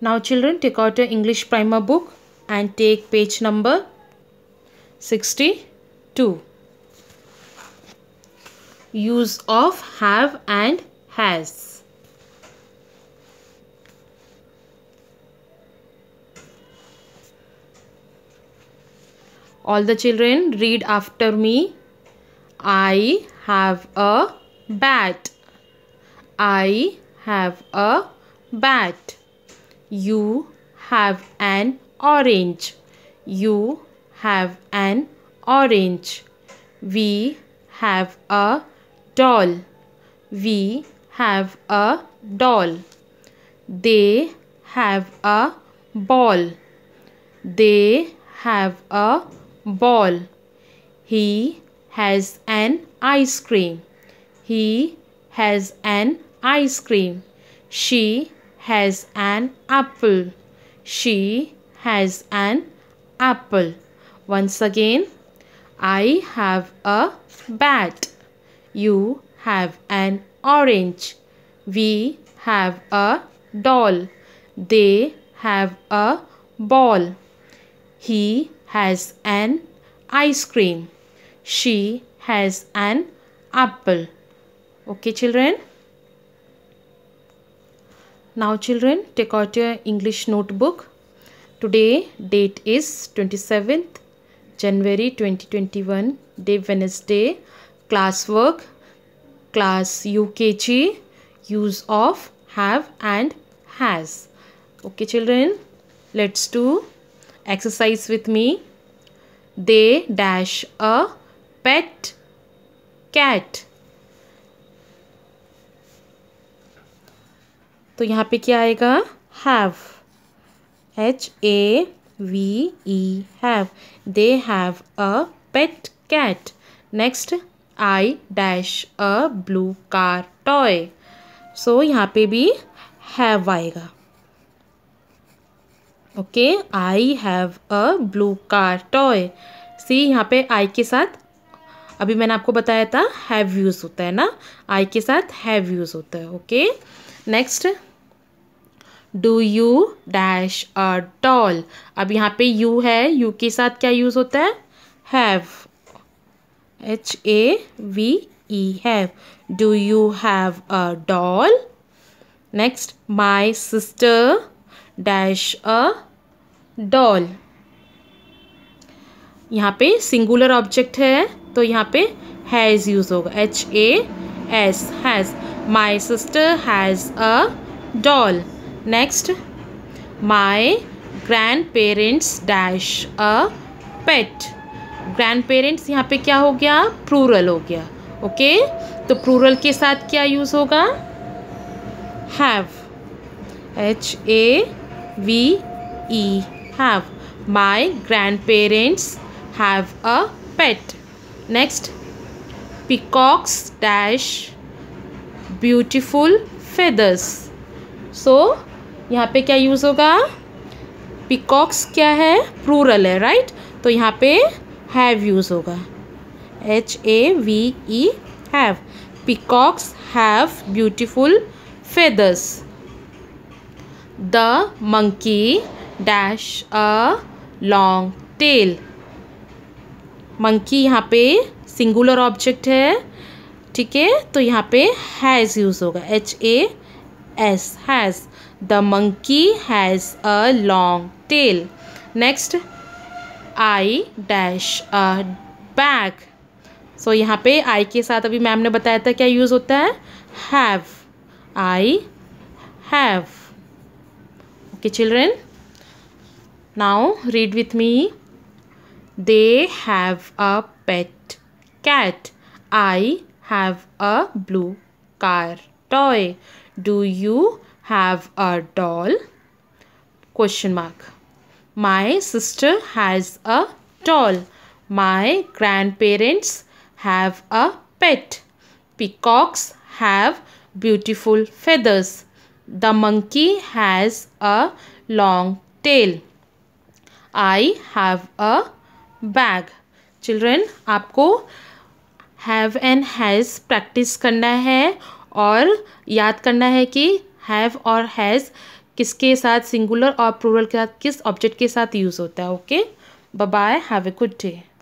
Now children take out your English primer book and take page number 62. Use of have and has. All the children read after me. I have a bat. I have a bat. You have an orange. You have an orange. We have a doll. We have a doll. They have a ball. They have a ball. He has an ice cream. He has an ice cream. She has an apple. She has an apple. Once again, I have a bat. You have an orange. We have a doll. They have a ball. He has an ice cream. She has an apple. Okay, children? Now children, take out your English notebook. Today date is 27th January 2021, day Wednesday, class work, class UKG, use of, have and has. Okay children, let's do exercise with me. They dash a pet cat. तो यहाँ पे क्या आएगा have H A V E have they have a pet cat next I dash a blue car toy so यहाँ पे भी have आएगा okay I have a blue car toy see यहाँ पे आई के साथ अभी मैंने आपको बताया था हैव यूज़ होता है ना आई के साथ हैव यूज़ होता है okay okay? Next do you dash a doll अब यहाँ पे यू है यू के साथ क्या यूज़ होता है have H A V E have do you have a doll next my sister dash a doll यहाँ पे सिंगुलर ऑब्जेक्ट है तो यहाँ पे हैज़ यूज़ होगा H A S has My sister has a doll. Next, my grandparents dash a pet. Grandparents यहाँ पे क्या हो गया प्रूरल हो गया ओके okay? तो प्रूरल के साथ क्या यूज़ होगा have H A V E have my grandparents have a pet next peacocks dash beautiful feathers so यहाँ पे क्या यूज़ होगा पिकॉक्स क्या है प्रूरल है राइट तो यहाँ पे हैव यूज़ होगा H A V E have peacocks have beautiful feathers the monkey dash a long tail monkey यहाँ पे सिंगुलर ऑब्जेक्ट है ठीक है तो यहाँ पे हैज़ यूज़ होगा H A S has the monkey has a long tail next I dash a bag so यहाँ पे आई के साथ अभी मैम ने बताया था क्या यूज़ होता है have I have okay children now read with me they have a pet cat I have a blue car toy? Do you have a doll? Question mark. My sister has a doll. My grandparents have a pet. Peacocks have beautiful feathers. The monkey has a long tail. I have a bag. Children, आपको have and has practice करना है और याद करना है कि have और has किसके साथ सिंगुलर और प्लूरल के साथ किस ऑब्जेक्ट के साथ यूज़ होता है okay bye have a good day